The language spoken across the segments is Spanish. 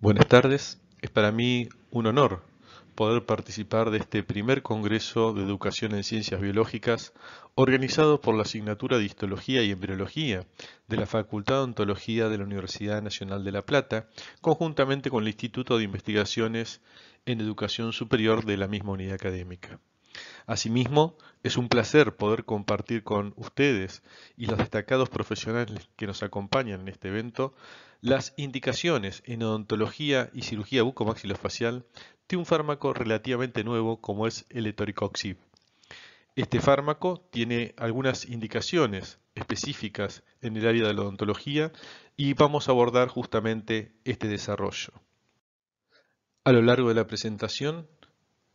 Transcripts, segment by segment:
Buenas tardes, es para mí un honor poder participar de este primer Congreso de Educación en Ciencias Biológicas organizado por la asignatura de Histología y Embriología de la Facultad de Ontología de la Universidad Nacional de La Plata, conjuntamente con el Instituto de Investigaciones en Educación Superior de la misma unidad académica. Asimismo, es un placer poder compartir con ustedes y los destacados profesionales que nos acompañan en este evento las indicaciones en odontología y cirugía bucomaxilofacial de un fármaco relativamente nuevo como es el etoricoxib. Este fármaco tiene algunas indicaciones específicas en el área de la odontología y vamos a abordar justamente este desarrollo. A lo largo de la presentación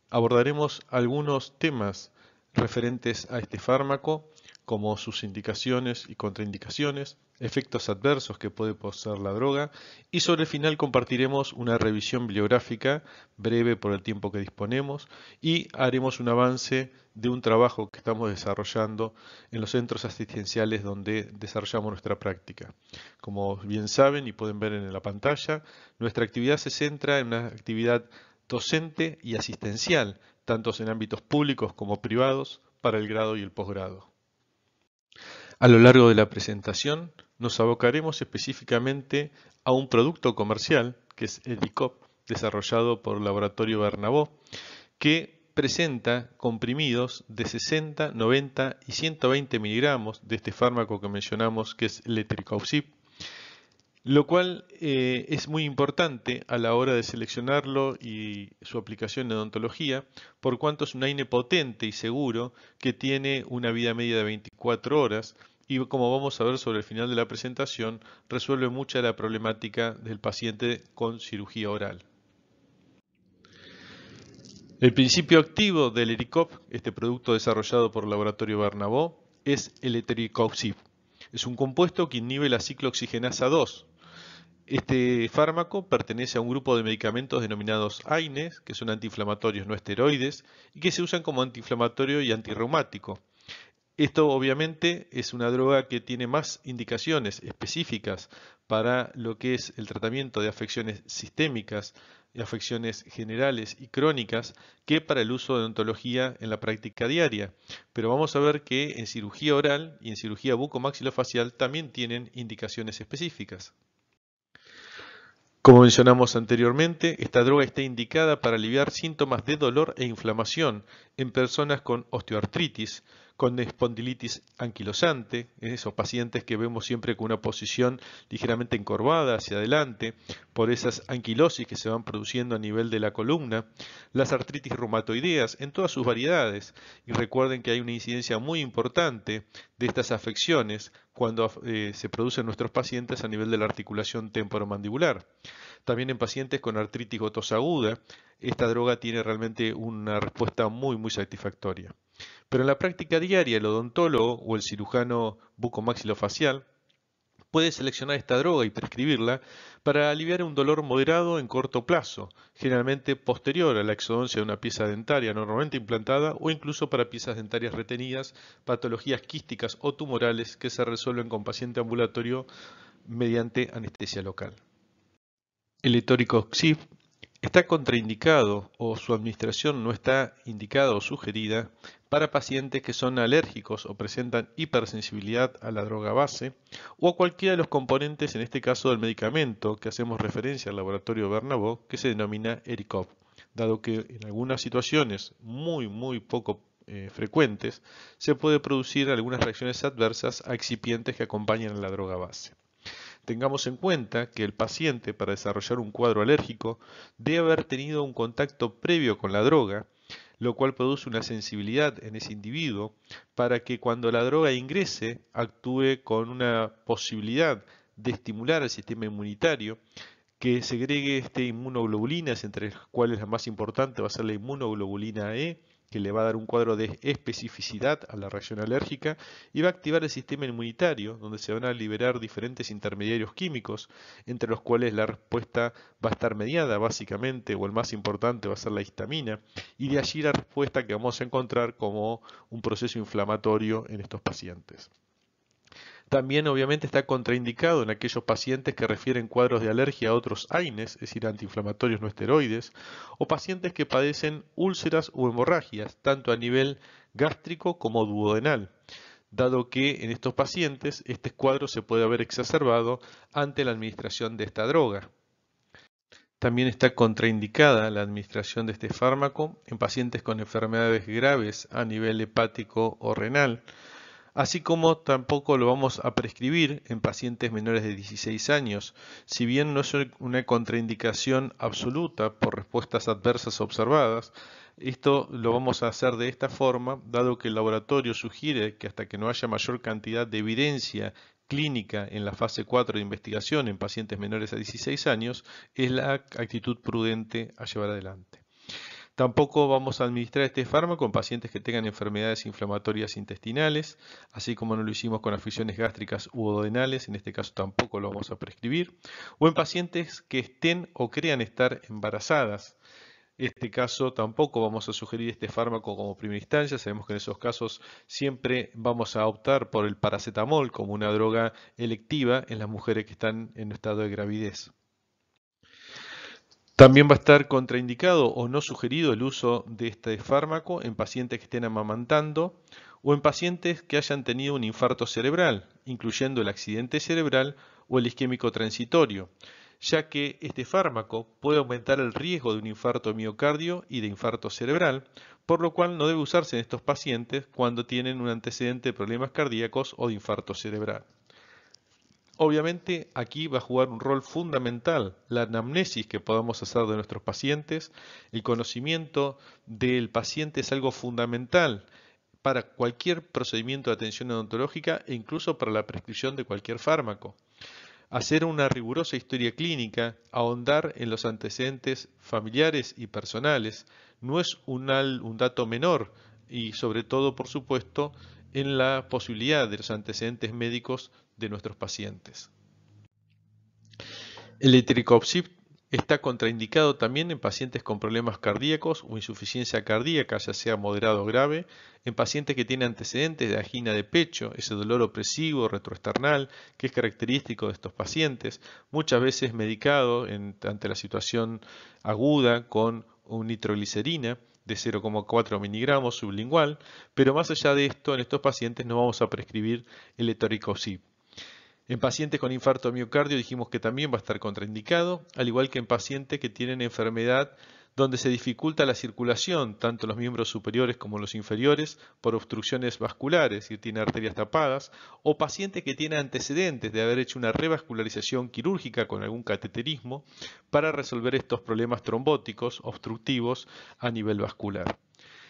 abordaremos algunos temas referentes a este fármaco, como sus indicaciones y contraindicaciones, efectos adversos que puede poseer la droga y sobre el final compartiremos una revisión bibliográfica breve por el tiempo que disponemos y haremos un avance de un trabajo que estamos desarrollando en los centros asistenciales donde desarrollamos nuestra práctica. Como bien saben y pueden ver en la pantalla, nuestra actividad se centra en una actividad docente y asistencial, tanto en ámbitos públicos como privados, para el grado y el posgrado. A lo largo de la presentación nos abocaremos específicamente a un producto comercial, que es el desarrollado por Laboratorio Bernabó, que presenta comprimidos de 60, 90 y 120 miligramos de este fármaco que mencionamos, que es el lo cual eh, es muy importante a la hora de seleccionarlo y su aplicación en odontología, por cuanto es un aine potente y seguro que tiene una vida media de 24 horas y como vamos a ver sobre el final de la presentación, resuelve mucha la problemática del paciente con cirugía oral. El principio activo del ERICOP, este producto desarrollado por el laboratorio Bernabó, es el ETERICOPSIP. Es un compuesto que inhibe la ciclooxigenasa 2, este fármaco pertenece a un grupo de medicamentos denominados AINES, que son antiinflamatorios no esteroides, y que se usan como antiinflamatorio y antirreumático. Esto obviamente es una droga que tiene más indicaciones específicas para lo que es el tratamiento de afecciones sistémicas, afecciones generales y crónicas que para el uso de odontología en la práctica diaria. Pero vamos a ver que en cirugía oral y en cirugía bucomaxilofacial también tienen indicaciones específicas. Como mencionamos anteriormente, esta droga está indicada para aliviar síntomas de dolor e inflamación en personas con osteoartritis, con espondilitis anquilosante, esos pacientes que vemos siempre con una posición ligeramente encorvada hacia adelante por esas anquilosis que se van produciendo a nivel de la columna, las artritis reumatoideas en todas sus variedades y recuerden que hay una incidencia muy importante de estas afecciones cuando eh, se producen nuestros pacientes a nivel de la articulación temporomandibular. También en pacientes con artritis gotosa aguda, esta droga tiene realmente una respuesta muy muy satisfactoria. Pero en la práctica diaria, el odontólogo o el cirujano bucomaxilofacial puede seleccionar esta droga y prescribirla para aliviar un dolor moderado en corto plazo, generalmente posterior a la exodoncia de una pieza dentaria normalmente implantada o incluso para piezas dentarias retenidas, patologías quísticas o tumorales que se resuelven con paciente ambulatorio mediante anestesia local. El etórico Está contraindicado o su administración no está indicada o sugerida para pacientes que son alérgicos o presentan hipersensibilidad a la droga base o a cualquiera de los componentes, en este caso del medicamento que hacemos referencia al laboratorio Bernabó, que se denomina ERICOP, dado que en algunas situaciones muy, muy poco eh, frecuentes se puede producir algunas reacciones adversas a excipientes que acompañan a la droga base. Tengamos en cuenta que el paciente, para desarrollar un cuadro alérgico, debe haber tenido un contacto previo con la droga, lo cual produce una sensibilidad en ese individuo para que cuando la droga ingrese actúe con una posibilidad de estimular al sistema inmunitario que segregue este inmunoglobulinas, entre las cuales la más importante va a ser la inmunoglobulina E, que le va a dar un cuadro de especificidad a la reacción alérgica y va a activar el sistema inmunitario, donde se van a liberar diferentes intermediarios químicos, entre los cuales la respuesta va a estar mediada básicamente, o el más importante va a ser la histamina, y de allí la respuesta que vamos a encontrar como un proceso inflamatorio en estos pacientes. También obviamente está contraindicado en aquellos pacientes que refieren cuadros de alergia a otros AINES, es decir, antiinflamatorios no esteroides, o pacientes que padecen úlceras o hemorragias, tanto a nivel gástrico como duodenal, dado que en estos pacientes este cuadro se puede haber exacerbado ante la administración de esta droga. También está contraindicada la administración de este fármaco en pacientes con enfermedades graves a nivel hepático o renal, así como tampoco lo vamos a prescribir en pacientes menores de 16 años, si bien no es una contraindicación absoluta por respuestas adversas observadas, esto lo vamos a hacer de esta forma, dado que el laboratorio sugiere que hasta que no haya mayor cantidad de evidencia clínica en la fase 4 de investigación en pacientes menores a 16 años, es la actitud prudente a llevar adelante. Tampoco vamos a administrar este fármaco en pacientes que tengan enfermedades inflamatorias intestinales, así como no lo hicimos con aficiones gástricas u odenales, en este caso tampoco lo vamos a prescribir, o en pacientes que estén o crean estar embarazadas. En este caso tampoco vamos a sugerir este fármaco como primera instancia, sabemos que en esos casos siempre vamos a optar por el paracetamol como una droga electiva en las mujeres que están en estado de gravidez. También va a estar contraindicado o no sugerido el uso de este fármaco en pacientes que estén amamantando o en pacientes que hayan tenido un infarto cerebral, incluyendo el accidente cerebral o el isquémico transitorio, ya que este fármaco puede aumentar el riesgo de un infarto miocardio y de infarto cerebral, por lo cual no debe usarse en estos pacientes cuando tienen un antecedente de problemas cardíacos o de infarto cerebral. Obviamente aquí va a jugar un rol fundamental la anamnesis que podamos hacer de nuestros pacientes. El conocimiento del paciente es algo fundamental para cualquier procedimiento de atención odontológica e incluso para la prescripción de cualquier fármaco. Hacer una rigurosa historia clínica, ahondar en los antecedentes familiares y personales, no es un, un dato menor y sobre todo, por supuesto, en la posibilidad de los antecedentes médicos de nuestros pacientes. El etricopsip está contraindicado también en pacientes con problemas cardíacos o insuficiencia cardíaca, ya sea moderado o grave, en pacientes que tienen antecedentes de agina de pecho, ese dolor opresivo retroesternal que es característico de estos pacientes, muchas veces medicado ante la situación aguda con un nitroglicerina de 0,4 miligramos sublingual, pero más allá de esto, en estos pacientes no vamos a prescribir el etoricosib. En pacientes con infarto miocardio dijimos que también va a estar contraindicado, al igual que en pacientes que tienen enfermedad donde se dificulta la circulación, tanto los miembros superiores como los inferiores, por obstrucciones vasculares, y tiene arterias tapadas, o pacientes que tienen antecedentes de haber hecho una revascularización quirúrgica con algún cateterismo para resolver estos problemas trombóticos obstructivos a nivel vascular.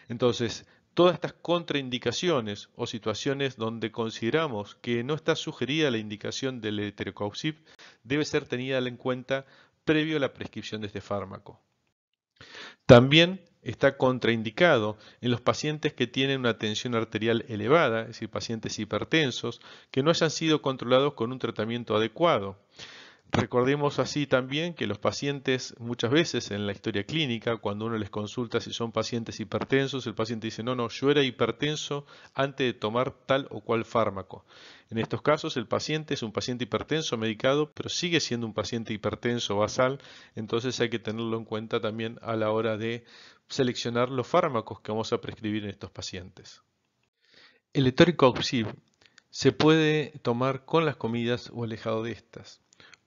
Entonces, Todas estas contraindicaciones o situaciones donde consideramos que no está sugerida la indicación del heterocaucip debe ser tenida en cuenta previo a la prescripción de este fármaco. También está contraindicado en los pacientes que tienen una tensión arterial elevada, es decir, pacientes hipertensos, que no hayan sido controlados con un tratamiento adecuado Recordemos así también que los pacientes muchas veces en la historia clínica, cuando uno les consulta si son pacientes hipertensos, el paciente dice, no, no, yo era hipertenso antes de tomar tal o cual fármaco. En estos casos el paciente es un paciente hipertenso medicado, pero sigue siendo un paciente hipertenso basal, entonces hay que tenerlo en cuenta también a la hora de seleccionar los fármacos que vamos a prescribir en estos pacientes. El etórico se puede tomar con las comidas o alejado de estas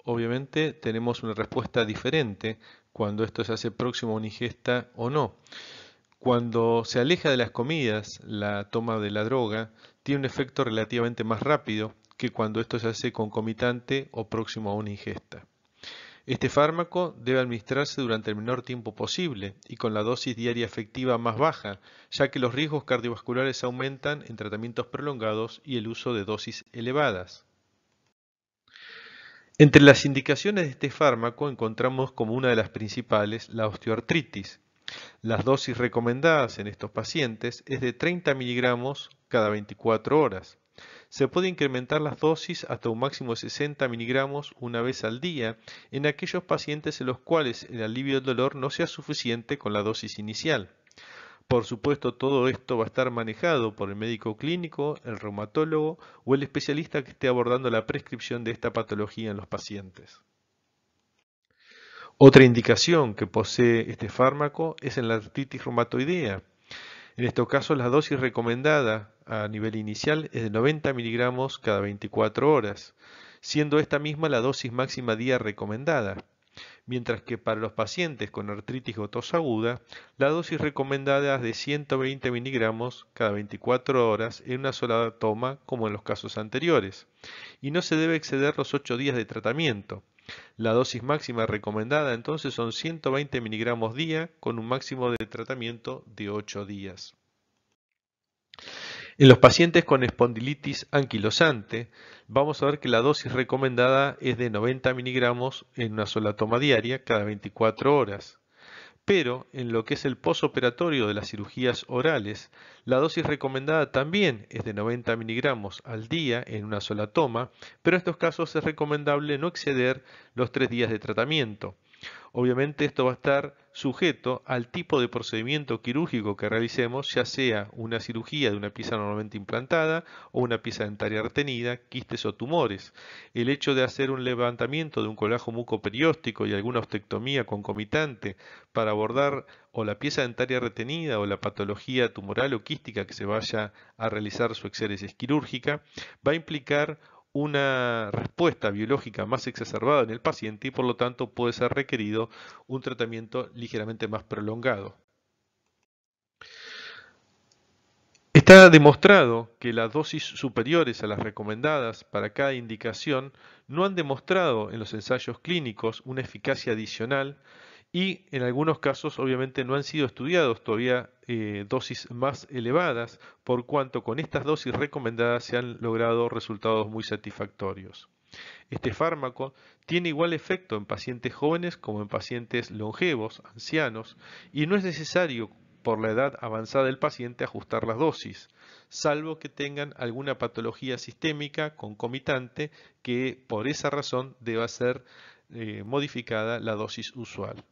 obviamente tenemos una respuesta diferente cuando esto se hace próximo a una ingesta o no. Cuando se aleja de las comidas, la toma de la droga tiene un efecto relativamente más rápido que cuando esto se hace concomitante o próximo a una ingesta. Este fármaco debe administrarse durante el menor tiempo posible y con la dosis diaria efectiva más baja, ya que los riesgos cardiovasculares aumentan en tratamientos prolongados y el uso de dosis elevadas. Entre las indicaciones de este fármaco encontramos como una de las principales la osteoartritis. Las dosis recomendadas en estos pacientes es de 30 miligramos cada 24 horas. Se puede incrementar las dosis hasta un máximo de 60 miligramos una vez al día en aquellos pacientes en los cuales el alivio del dolor no sea suficiente con la dosis inicial. Por supuesto, todo esto va a estar manejado por el médico clínico, el reumatólogo o el especialista que esté abordando la prescripción de esta patología en los pacientes. Otra indicación que posee este fármaco es en la artritis reumatoidea. En este caso, la dosis recomendada a nivel inicial es de 90 miligramos cada 24 horas, siendo esta misma la dosis máxima día recomendada mientras que para los pacientes con artritis o tos aguda, la dosis recomendada es de 120 miligramos cada 24 horas en una sola toma, como en los casos anteriores, y no se debe exceder los 8 días de tratamiento. La dosis máxima recomendada entonces son 120 miligramos día con un máximo de tratamiento de 8 días. En los pacientes con espondilitis anquilosante, vamos a ver que la dosis recomendada es de 90 miligramos en una sola toma diaria cada 24 horas. Pero en lo que es el posoperatorio de las cirugías orales, la dosis recomendada también es de 90 miligramos al día en una sola toma, pero en estos casos es recomendable no exceder los tres días de tratamiento. Obviamente esto va a estar sujeto al tipo de procedimiento quirúrgico que realicemos, ya sea una cirugía de una pieza normalmente implantada o una pieza dentaria retenida, quistes o tumores. El hecho de hacer un levantamiento de un colajo mucoperióstico y alguna ostectomía concomitante para abordar o la pieza dentaria retenida o la patología tumoral o quística que se vaya a realizar su exéresis quirúrgica va a implicar una respuesta biológica más exacerbada en el paciente y por lo tanto puede ser requerido un tratamiento ligeramente más prolongado. Está demostrado que las dosis superiores a las recomendadas para cada indicación no han demostrado en los ensayos clínicos una eficacia adicional y en algunos casos obviamente no han sido estudiados todavía eh, dosis más elevadas, por cuanto con estas dosis recomendadas se han logrado resultados muy satisfactorios. Este fármaco tiene igual efecto en pacientes jóvenes como en pacientes longevos, ancianos, y no es necesario por la edad avanzada del paciente ajustar las dosis, salvo que tengan alguna patología sistémica concomitante que por esa razón deba ser eh, modificada la dosis usual.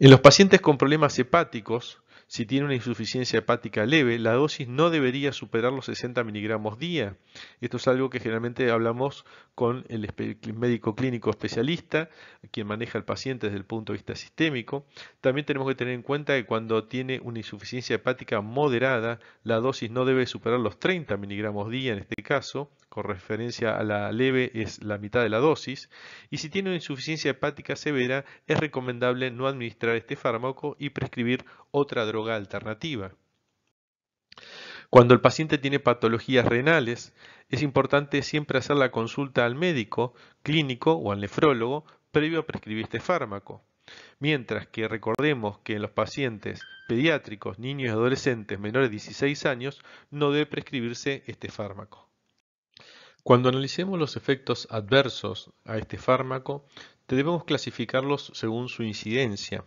En los pacientes con problemas hepáticos, si tiene una insuficiencia hepática leve, la dosis no debería superar los 60 miligramos día. Esto es algo que generalmente hablamos con el médico clínico especialista, quien maneja al paciente desde el punto de vista sistémico. También tenemos que tener en cuenta que cuando tiene una insuficiencia hepática moderada, la dosis no debe superar los 30 miligramos día en este caso, con referencia a la leve es la mitad de la dosis, y si tiene una insuficiencia hepática severa es recomendable no administrar este fármaco y prescribir otra droga alternativa. Cuando el paciente tiene patologías renales, es importante siempre hacer la consulta al médico, clínico o al nefrólogo previo a prescribir este fármaco. Mientras que recordemos que en los pacientes pediátricos, niños y adolescentes menores de 16 años no debe prescribirse este fármaco. Cuando analicemos los efectos adversos a este fármaco, debemos clasificarlos según su incidencia.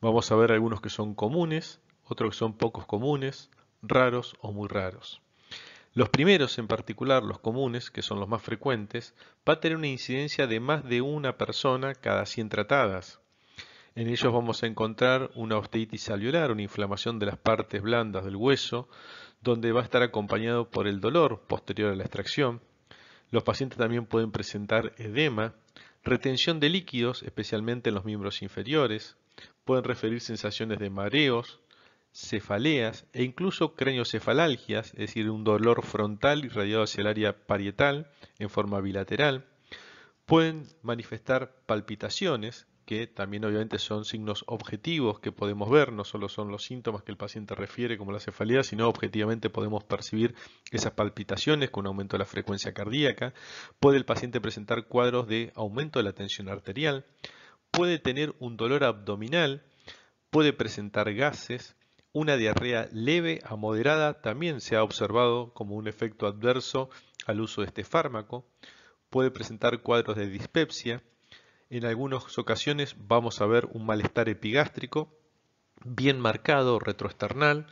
Vamos a ver algunos que son comunes, otros que son pocos comunes, raros o muy raros. Los primeros en particular, los comunes, que son los más frecuentes, va a tener una incidencia de más de una persona cada 100 tratadas. En ellos vamos a encontrar una osteitis alveolar, una inflamación de las partes blandas del hueso, donde va a estar acompañado por el dolor posterior a la extracción, los pacientes también pueden presentar edema, retención de líquidos, especialmente en los miembros inferiores, pueden referir sensaciones de mareos, cefaleas e incluso craniocefalalgias, es decir, un dolor frontal irradiado hacia el área parietal en forma bilateral. Pueden manifestar palpitaciones, que también obviamente son signos objetivos que podemos ver, no solo son los síntomas que el paciente refiere como la cefalea, sino objetivamente podemos percibir esas palpitaciones con un aumento de la frecuencia cardíaca. Puede el paciente presentar cuadros de aumento de la tensión arterial, puede tener un dolor abdominal, puede presentar gases, una diarrea leve a moderada también se ha observado como un efecto adverso al uso de este fármaco puede presentar cuadros de dispepsia, en algunas ocasiones vamos a ver un malestar epigástrico bien marcado, retroesternal,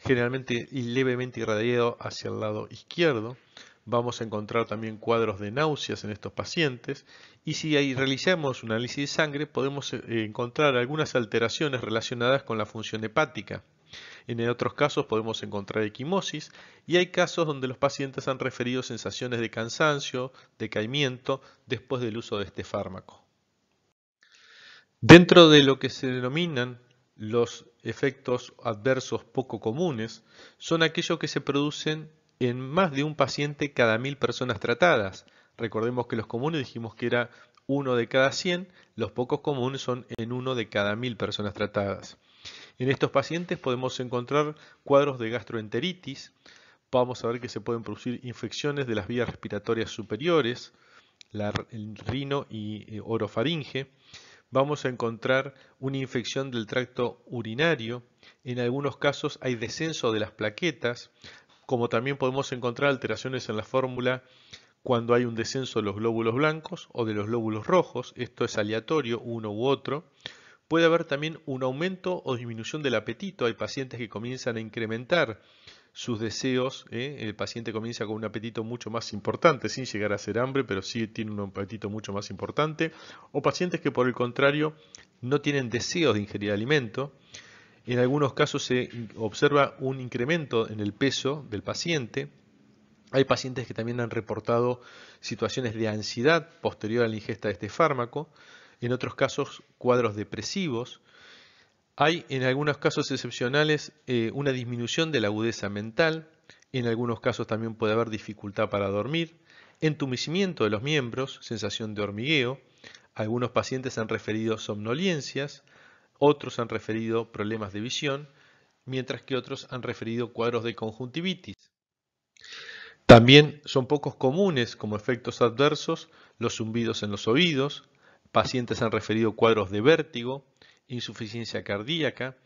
generalmente levemente irradiado hacia el lado izquierdo. Vamos a encontrar también cuadros de náuseas en estos pacientes y si ahí realizamos un análisis de sangre podemos eh, encontrar algunas alteraciones relacionadas con la función hepática, en otros casos podemos encontrar equimosis y hay casos donde los pacientes han referido sensaciones de cansancio, decaimiento, después del uso de este fármaco. Dentro de lo que se denominan los efectos adversos poco comunes, son aquellos que se producen en más de un paciente cada mil personas tratadas. Recordemos que los comunes dijimos que era uno de cada 100, los pocos comunes son en uno de cada mil personas tratadas. En estos pacientes podemos encontrar cuadros de gastroenteritis, vamos a ver que se pueden producir infecciones de las vías respiratorias superiores, el rino y eh, orofaringe, vamos a encontrar una infección del tracto urinario, en algunos casos hay descenso de las plaquetas, como también podemos encontrar alteraciones en la fórmula cuando hay un descenso de los glóbulos blancos o de los glóbulos rojos, esto es aleatorio uno u otro, puede haber también un aumento o disminución del apetito, hay pacientes que comienzan a incrementar sus deseos, ¿eh? el paciente comienza con un apetito mucho más importante, sin llegar a ser hambre, pero sí tiene un apetito mucho más importante, o pacientes que por el contrario no tienen deseos de ingerir alimento, en algunos casos se observa un incremento en el peso del paciente, hay pacientes que también han reportado situaciones de ansiedad posterior a la ingesta de este fármaco, en otros casos cuadros depresivos. Hay en algunos casos excepcionales eh, una disminución de la agudeza mental, en algunos casos también puede haber dificultad para dormir, entumecimiento de los miembros, sensación de hormigueo, algunos pacientes han referido somnolencias, otros han referido problemas de visión, mientras que otros han referido cuadros de conjuntivitis. También son pocos comunes como efectos adversos los zumbidos en los oídos, pacientes han referido cuadros de vértigo, insuficiencia cardíaca,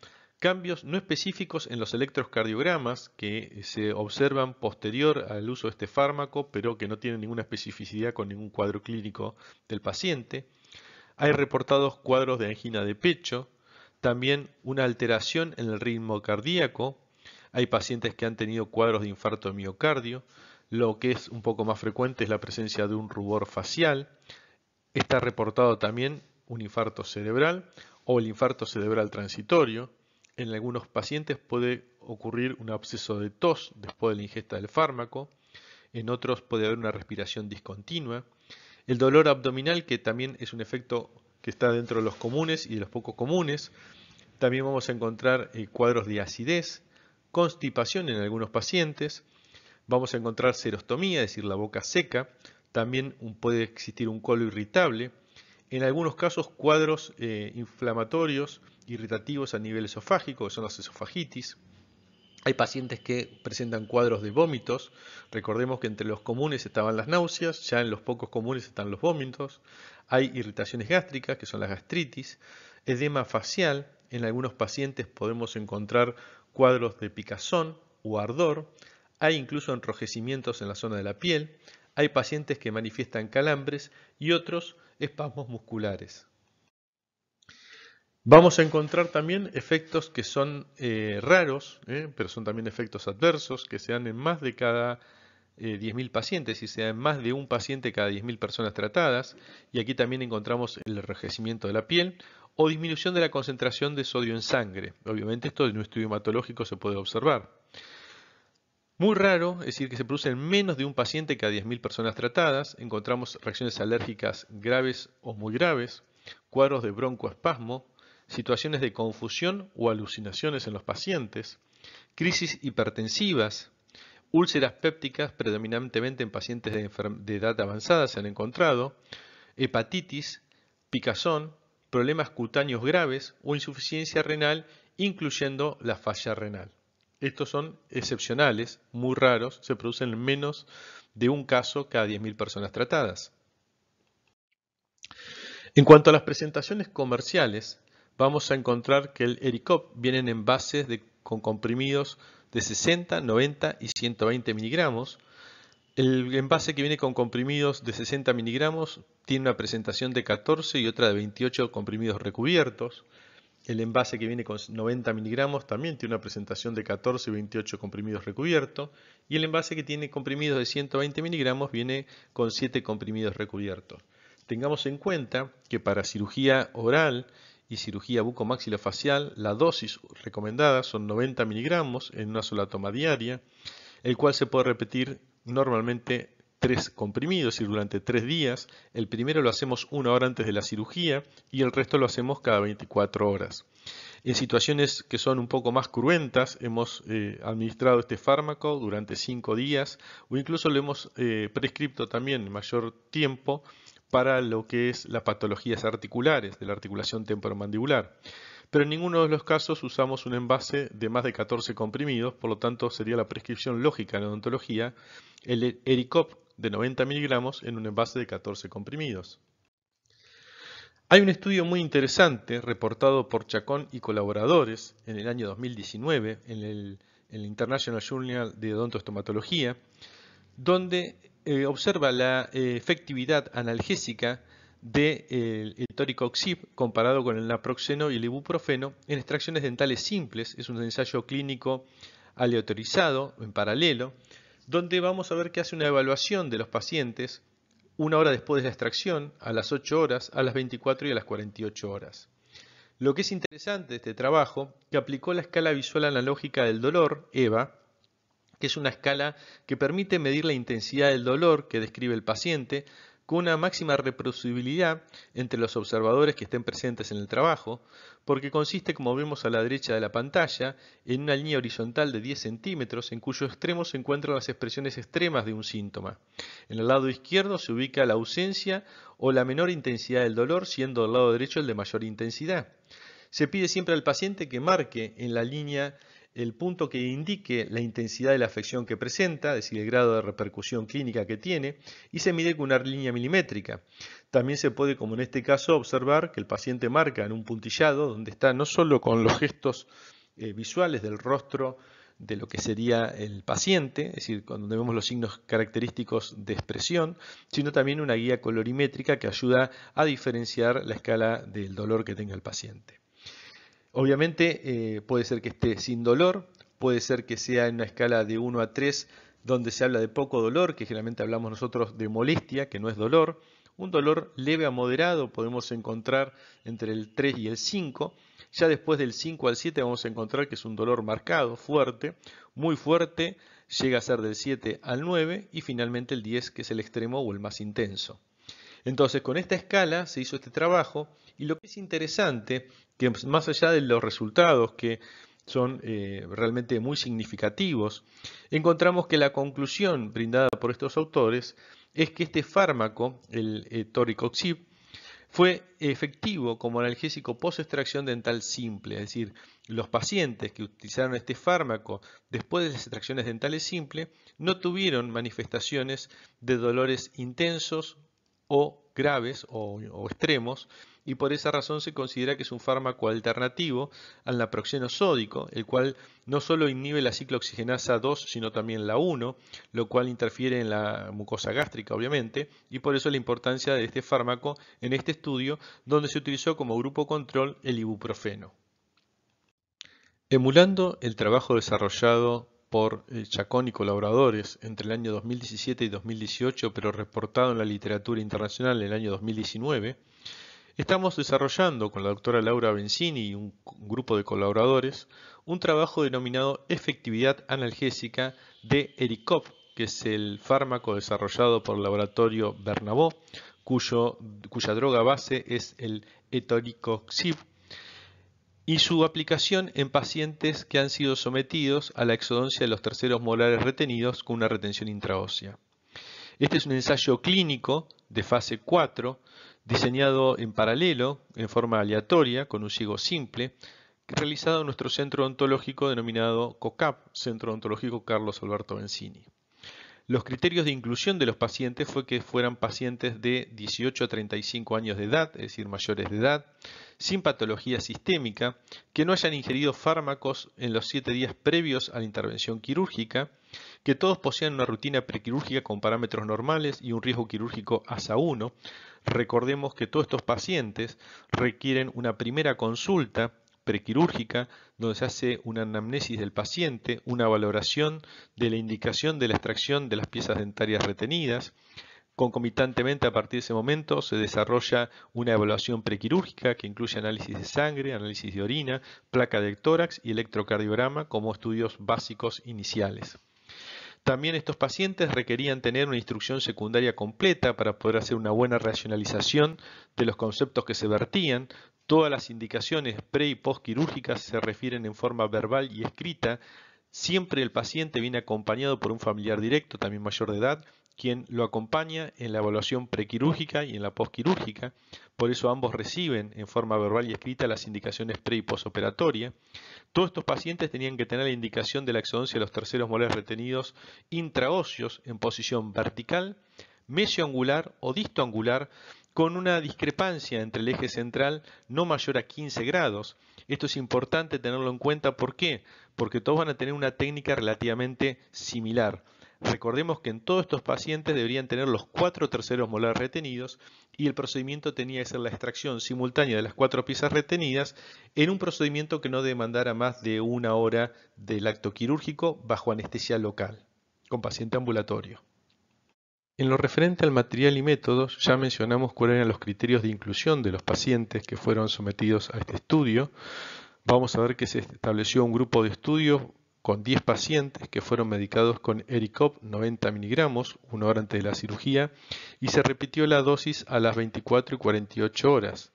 cambios no específicos en los electrocardiogramas que se observan posterior al uso de este fármaco, pero que no tienen ninguna especificidad con ningún cuadro clínico del paciente. Hay reportados cuadros de angina de pecho, también una alteración en el ritmo cardíaco. Hay pacientes que han tenido cuadros de infarto de miocardio, lo que es un poco más frecuente es la presencia de un rubor facial. Está reportado también un infarto cerebral o el infarto cerebral transitorio. En algunos pacientes puede ocurrir un absceso de tos después de la ingesta del fármaco. En otros puede haber una respiración discontinua. El dolor abdominal, que también es un efecto que está dentro de los comunes y de los poco comunes. También vamos a encontrar eh, cuadros de acidez, constipación en algunos pacientes, Vamos a encontrar serostomía, es decir, la boca seca. También puede existir un colo irritable. En algunos casos cuadros eh, inflamatorios, irritativos a nivel esofágico, que son las esofagitis. Hay pacientes que presentan cuadros de vómitos. Recordemos que entre los comunes estaban las náuseas, ya en los pocos comunes están los vómitos. Hay irritaciones gástricas, que son las gastritis. Edema facial, en algunos pacientes podemos encontrar cuadros de picazón o ardor. Hay incluso enrojecimientos en la zona de la piel, hay pacientes que manifiestan calambres y otros espasmos musculares. Vamos a encontrar también efectos que son eh, raros, eh, pero son también efectos adversos que se dan en más de cada 10.000 eh, pacientes y se dan en más de un paciente cada 10.000 personas tratadas. Y aquí también encontramos el enrojecimiento de la piel o disminución de la concentración de sodio en sangre. Obviamente esto en un estudio hematológico se puede observar. Muy raro, es decir, que se produce en menos de un paciente cada 10.000 personas tratadas. Encontramos reacciones alérgicas graves o muy graves, cuadros de broncoespasmo, situaciones de confusión o alucinaciones en los pacientes, crisis hipertensivas, úlceras pépticas predominantemente en pacientes de edad avanzada se han encontrado, hepatitis, picazón, problemas cutáneos graves o insuficiencia renal, incluyendo la falla renal. Estos son excepcionales, muy raros, se producen en menos de un caso cada 10.000 personas tratadas. En cuanto a las presentaciones comerciales, vamos a encontrar que el Ericop viene en envases con comprimidos de 60, 90 y 120 miligramos. El envase que viene con comprimidos de 60 miligramos tiene una presentación de 14 y otra de 28 comprimidos recubiertos. El envase que viene con 90 miligramos también tiene una presentación de 14 28 comprimidos recubiertos. Y el envase que tiene comprimidos de 120 miligramos viene con 7 comprimidos recubiertos. Tengamos en cuenta que para cirugía oral y cirugía bucomaxilofacial, la dosis recomendada son 90 miligramos en una sola toma diaria, el cual se puede repetir normalmente tres comprimidos y durante tres días. El primero lo hacemos una hora antes de la cirugía y el resto lo hacemos cada 24 horas. En situaciones que son un poco más cruentas, hemos eh, administrado este fármaco durante cinco días o incluso lo hemos eh, prescripto también mayor tiempo para lo que es las patologías articulares de la articulación temporomandibular. Pero en ninguno de los casos usamos un envase de más de 14 comprimidos, por lo tanto sería la prescripción lógica en odontología, el ERICOP de 90 miligramos en un envase de 14 comprimidos. Hay un estudio muy interesante reportado por Chacón y colaboradores en el año 2019 en el, International Journal de Odontostomatología, donde eh, observa la eh, efectividad analgésica del de, eh, tórico comparado con el naproxeno y el ibuprofeno en extracciones dentales simples. Es un ensayo clínico aleatorizado en paralelo donde vamos a ver que hace una evaluación de los pacientes una hora después de la extracción, a las 8 horas, a las 24 y a las 48 horas. Lo que es interesante de este trabajo, que aplicó la escala visual analógica del dolor, EVA, que es una escala que permite medir la intensidad del dolor que describe el paciente, con una máxima reproducibilidad entre los observadores que estén presentes en el trabajo, porque consiste, como vemos a la derecha de la pantalla, en una línea horizontal de 10 centímetros en cuyo extremo se encuentran las expresiones extremas de un síntoma. En el lado izquierdo se ubica la ausencia o la menor intensidad del dolor, siendo el lado derecho el de mayor intensidad. Se pide siempre al paciente que marque en la línea el punto que indique la intensidad de la afección que presenta, es decir, el grado de repercusión clínica que tiene, y se mide con una línea milimétrica. También se puede, como en este caso, observar que el paciente marca en un puntillado donde está no solo con los gestos eh, visuales del rostro de lo que sería el paciente, es decir, cuando vemos los signos característicos de expresión, sino también una guía colorimétrica que ayuda a diferenciar la escala del dolor que tenga el paciente. Obviamente eh, puede ser que esté sin dolor, puede ser que sea en una escala de 1 a 3 donde se habla de poco dolor, que generalmente hablamos nosotros de molestia, que no es dolor. Un dolor leve a moderado podemos encontrar entre el 3 y el 5. Ya después del 5 al 7 vamos a encontrar que es un dolor marcado, fuerte, muy fuerte, llega a ser del 7 al 9 y finalmente el 10 que es el extremo o el más intenso. Entonces con esta escala se hizo este trabajo y lo que es interesante, que más allá de los resultados que son eh, realmente muy significativos, encontramos que la conclusión brindada por estos autores es que este fármaco, el eh, toricoxib, fue efectivo como analgésico post-extracción dental simple, es decir, los pacientes que utilizaron este fármaco después de las extracciones dentales simples no tuvieron manifestaciones de dolores intensos o graves o, extremos y por esa razón se considera que es un fármaco alternativo al naproxeno sódico, el cual no solo inhibe la ciclooxigenasa 2, sino también la 1, lo cual interfiere en la mucosa gástrica, obviamente, y por eso la importancia de este fármaco en este estudio, donde se utilizó como grupo control el ibuprofeno. Emulando el trabajo desarrollado por eh, Chacón y colaboradores entre el año 2017 y 2018, pero reportado en la literatura internacional en el año 2019, estamos desarrollando con la doctora Laura Benzini y un grupo de colaboradores un trabajo denominado Efectividad Analgésica de Ericop, que es el fármaco desarrollado por el laboratorio Bernabó, cuya droga base es el etoricoxib, y su aplicación en pacientes que han sido sometidos a la exodoncia de los terceros molares retenidos con una retención intraósea. Este es un ensayo clínico de fase 4 diseñado en paralelo, en forma aleatoria, con un ciego simple, realizado en nuestro centro ontológico denominado COCAP, Centro Ontológico Carlos Alberto Benzini. Los criterios de inclusión de los pacientes fue que fueran pacientes de 18 a 35 años de edad, es decir, mayores de edad, sin patología sistémica, que no hayan ingerido fármacos en los 7 días previos a la intervención quirúrgica, que todos posean una rutina prequirúrgica con parámetros normales y un riesgo quirúrgico hasta 1. Recordemos que todos estos pacientes requieren una primera consulta prequirúrgica, donde se hace una anamnesis del paciente, una valoración de la indicación de la extracción de las piezas dentarias retenidas. Concomitantemente, a partir de ese momento, se desarrolla una evaluación prequirúrgica que incluye análisis de sangre, análisis de orina, placa de tórax y electrocardiograma como estudios básicos iniciales. También estos pacientes requerían tener una instrucción secundaria completa para poder hacer una buena racionalización de los conceptos que se vertían. Todas las indicaciones pre y post quirúrgicas se refieren en forma verbal y escrita. Siempre el paciente viene acompañado por un familiar directo, también mayor de edad, quien lo acompaña en la evaluación prequirúrgica y en la posquirúrgica. Por eso ambos reciben en forma verbal y escrita las indicaciones pre y posoperatoria. Todos estos pacientes tenían que tener la indicación de la exodoncia de los terceros molares retenidos intraóseos en posición vertical, mesioangular o distoangular con una discrepancia entre el eje central no mayor a 15 grados. Esto es importante tenerlo en cuenta. ¿Por qué? Porque todos van a tener una técnica relativamente similar. Recordemos que en todos estos pacientes deberían tener los cuatro terceros molares retenidos y el procedimiento tenía que ser la extracción simultánea de las cuatro piezas retenidas en un procedimiento que no demandara más de una hora del acto quirúrgico bajo anestesia local, con paciente ambulatorio. En lo referente al material y métodos, ya mencionamos cuáles eran los criterios de inclusión de los pacientes que fueron sometidos a este estudio. Vamos a ver que se estableció un grupo de estudios, con 10 pacientes que fueron medicados con Ericop 90 miligramos una hora antes de la cirugía y se repitió la dosis a las 24 y 48 horas.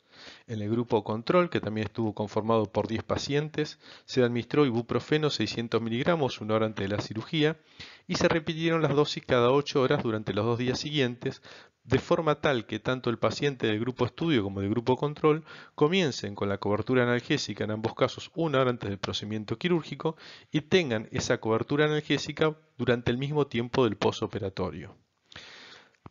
En el grupo control, que también estuvo conformado por 10 pacientes, se administró ibuprofeno 600 miligramos una hora antes de la cirugía y se repitieron las dosis cada 8 horas durante los dos días siguientes, de forma tal que tanto el paciente del grupo estudio como del grupo control comiencen con la cobertura analgésica en ambos casos una hora antes del procedimiento quirúrgico y tengan esa cobertura analgésica durante el mismo tiempo del posoperatorio.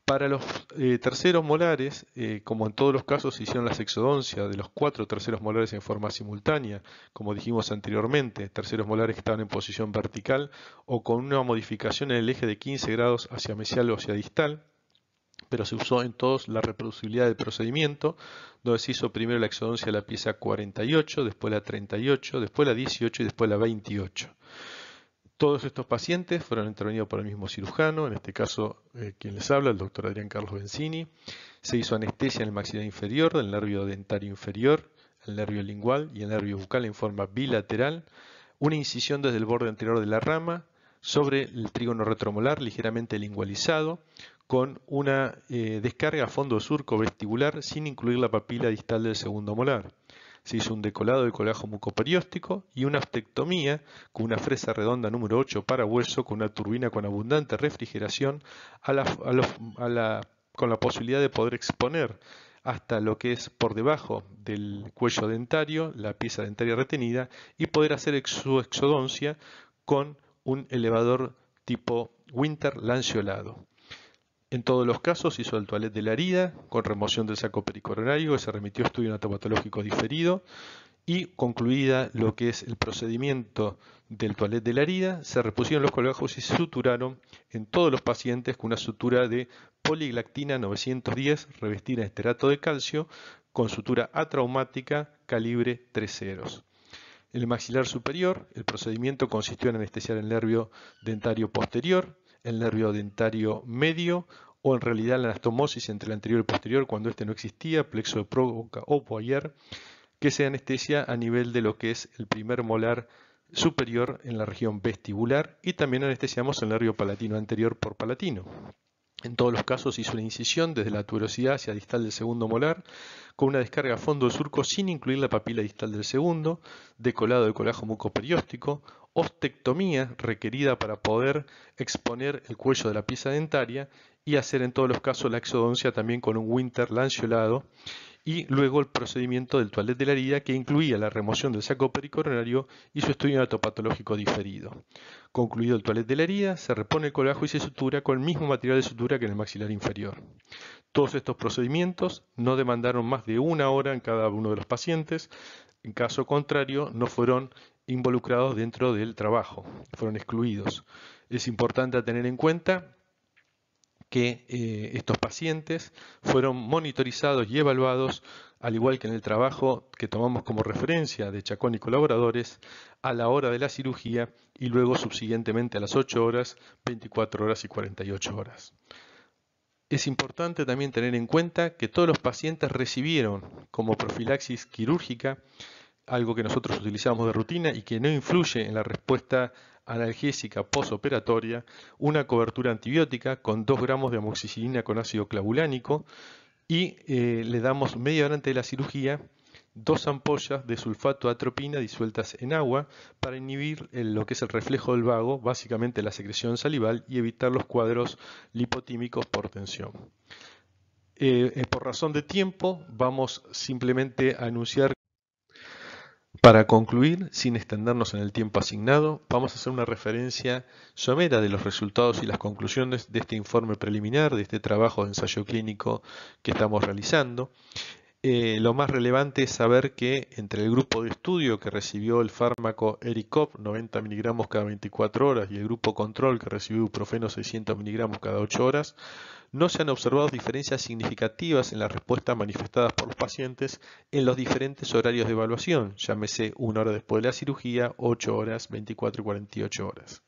Para los eh, terceros molares, eh, como en todos los casos se hicieron las exodoncias de los cuatro terceros molares en forma simultánea, como dijimos anteriormente, terceros molares que estaban en posición vertical o con una modificación en el eje de 15 grados hacia mesial o hacia distal, pero se usó en todos la reproducibilidad del procedimiento, donde se hizo primero la exodoncia de la pieza 48, después la 38, después la 18 y después la 28. Todos estos pacientes fueron intervenidos por el mismo cirujano, en este caso eh, quien les habla, el doctor Adrián Carlos Benzini. Se hizo anestesia en el maxilar inferior, del nervio dentario inferior, el nervio lingual y el nervio bucal en forma bilateral. Una incisión desde el borde anterior de la rama sobre el trígono retromolar ligeramente lingualizado con una eh, descarga a fondo surco vestibular sin incluir la papila distal del segundo molar se hizo un decolado de colajo mucoperióstico y una aftectomía con una fresa redonda número 8 para hueso con una turbina con abundante refrigeración con la posibilidad de poder exponer hasta lo que es por debajo del cuello dentario, la pieza dentaria retenida, y poder hacer su exodoncia con un elevador tipo Winter lanceolado. En todos los casos hizo el toilet de la herida con remoción del saco pericoronario y se remitió a estudio anatomopatológico diferido y concluida lo que es el procedimiento del toilet de la herida, se repusieron los colgajos y se suturaron en todos los pacientes con una sutura de poliglactina 910 revestida en esterato de calcio con sutura atraumática calibre 3 ceros. En el maxilar superior, el procedimiento consistió en anestesiar el nervio dentario posterior, el nervio dentario medio o en realidad la anastomosis entre el anterior y posterior cuando este no existía, plexo de Provoca o Poyer, que se anestesia a nivel de lo que es el primer molar superior en la región vestibular y también anestesiamos el nervio palatino anterior por palatino. En todos los casos hizo una incisión desde la tuberosidad hacia distal del segundo molar, con una descarga a fondo del surco sin incluir la papila distal del segundo, decolado del colajo mucoperióstico, ostectomía requerida para poder exponer el cuello de la pieza dentaria y hacer en todos los casos la exodoncia también con un winter lanceolado y luego el procedimiento del toilet de la herida que incluía la remoción del saco pericoronario y su estudio anatopatológico diferido. Concluido el toilet de la herida, se repone el colajo y se sutura con el mismo material de sutura que en el maxilar inferior. Todos estos procedimientos no demandaron más de una hora en cada uno de los pacientes, en caso contrario no fueron involucrados dentro del trabajo, fueron excluidos. Es importante tener en cuenta que eh, estos pacientes fueron monitorizados y evaluados, al igual que en el trabajo que tomamos como referencia de Chacón y colaboradores, a la hora de la cirugía y luego subsiguientemente a las 8 horas, 24 horas y 48 horas. Es importante también tener en cuenta que todos los pacientes recibieron como profilaxis quirúrgica algo que nosotros utilizamos de rutina y que no influye en la respuesta analgésica posoperatoria, una cobertura antibiótica con 2 gramos de amoxicilina con ácido clavulánico y eh, le damos media hora antes de la cirugía dos ampollas de sulfato atropina disueltas en agua para inhibir lo que es el reflejo del vago, básicamente la secreción salival y evitar los cuadros lipotímicos por tensión. Eh, eh, por razón de tiempo vamos simplemente a anunciar para concluir, sin extendernos en el tiempo asignado, vamos a hacer una referencia somera de los resultados y las conclusiones de este informe preliminar, de este trabajo de ensayo clínico que estamos realizando. Eh, lo más relevante es saber que entre el grupo de estudio que recibió el fármaco Ericop 90 miligramos cada 24 horas y el grupo control que recibió ibuprofeno 600 miligramos cada 8 horas, no se han observado diferencias significativas en las respuestas manifestadas por los pacientes en los diferentes horarios de evaluación, llámese una hora después de la cirugía, 8 horas, 24 y 48 horas.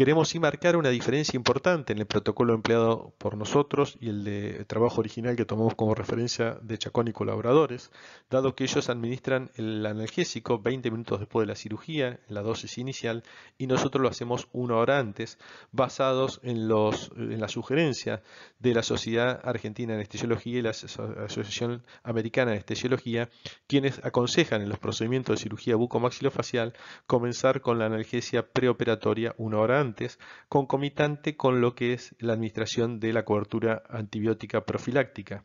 Queremos sí marcar una diferencia importante en el protocolo empleado por nosotros y el de trabajo original que tomamos como referencia de Chacón y colaboradores, dado que ellos administran el analgésico 20 minutos después de la cirugía, en la dosis inicial, y nosotros lo hacemos una hora antes, basados en, los, en la sugerencia de la Sociedad Argentina de Anestesiología y la Asociación Americana de Anestesiología, quienes aconsejan en los procedimientos de cirugía bucomaxilofacial comenzar con la analgesia preoperatoria una hora antes concomitante con lo que es la administración de la cobertura antibiótica profiláctica.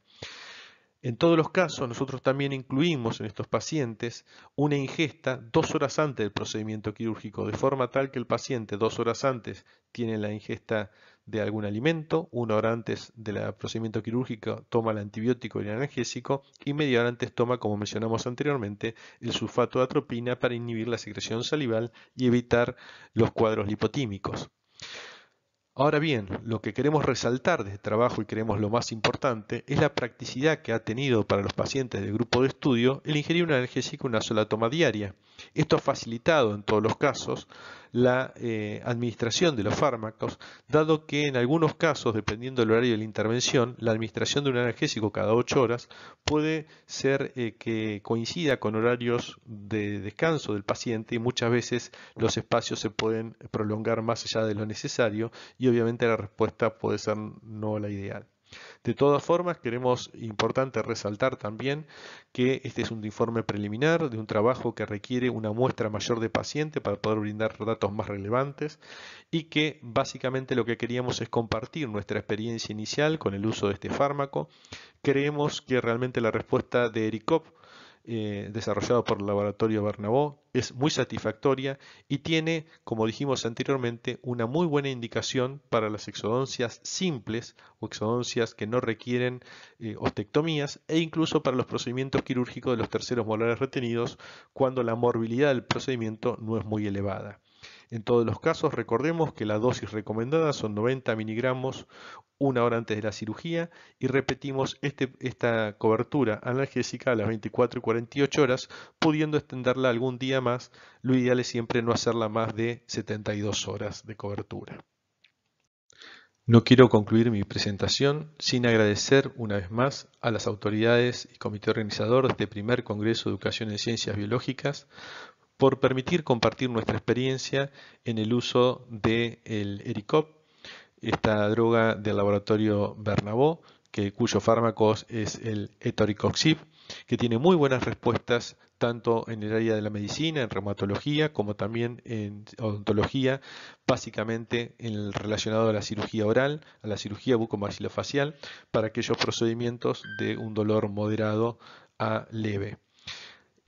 En todos los casos, nosotros también incluimos en estos pacientes una ingesta dos horas antes del procedimiento quirúrgico, de forma tal que el paciente dos horas antes tiene la ingesta de algún alimento, una hora antes del procedimiento quirúrgico toma el antibiótico y el analgésico y media hora antes toma, como mencionamos anteriormente, el sulfato de atropina para inhibir la secreción salival y evitar los cuadros lipotímicos. Ahora bien, lo que queremos resaltar de este trabajo y creemos lo más importante es la practicidad que ha tenido para los pacientes del grupo de estudio el ingerir un analgésico una sola toma diaria. Esto ha facilitado en todos los casos la eh, administración de los fármacos, dado que en algunos casos, dependiendo del horario de la intervención, la administración de un analgésico cada ocho horas puede ser eh, que coincida con horarios de descanso del paciente y muchas veces los espacios se pueden prolongar más allá de lo necesario y obviamente la respuesta puede ser no la ideal. De todas formas, queremos importante resaltar también que este es un informe preliminar de un trabajo que requiere una muestra mayor de paciente para poder brindar datos más relevantes y que básicamente lo que queríamos es compartir nuestra experiencia inicial con el uso de este fármaco. Creemos que realmente la respuesta de ERICOP eh, desarrollado por el laboratorio Bernabó, es muy satisfactoria y tiene, como dijimos anteriormente, una muy buena indicación para las exodoncias simples o exodoncias que no requieren eh, osteotomías ostectomías e incluso para los procedimientos quirúrgicos de los terceros molares retenidos cuando la morbilidad del procedimiento no es muy elevada. En todos los casos, recordemos que la dosis recomendada son 90 miligramos una hora antes de la cirugía y repetimos este, esta cobertura analgésica a las 24 y 48 horas, pudiendo extenderla algún día más. Lo ideal es siempre no hacerla más de 72 horas de cobertura. No quiero concluir mi presentación sin agradecer una vez más a las autoridades y comité organizador de este primer Congreso de Educación en Ciencias Biológicas por permitir compartir nuestra experiencia en el uso del el ERICOP, esta droga del laboratorio Bernabó, que, cuyo fármaco es el etoricoxib, que tiene muy buenas respuestas tanto en el área de la medicina, en reumatología, como también en odontología, básicamente en relacionado a la cirugía oral, a la cirugía bucomaxilofacial, para aquellos procedimientos de un dolor moderado a leve.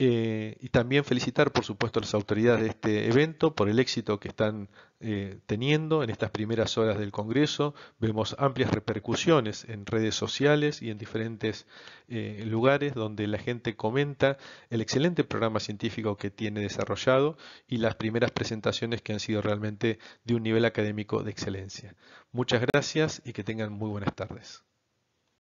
Eh, y también felicitar, por supuesto, a las autoridades de este evento por el éxito que están eh, teniendo en estas primeras horas del Congreso. Vemos amplias repercusiones en redes sociales y en diferentes eh, lugares donde la gente comenta el excelente programa científico que tiene desarrollado y las primeras presentaciones que han sido realmente de un nivel académico de excelencia. Muchas gracias y que tengan muy buenas tardes.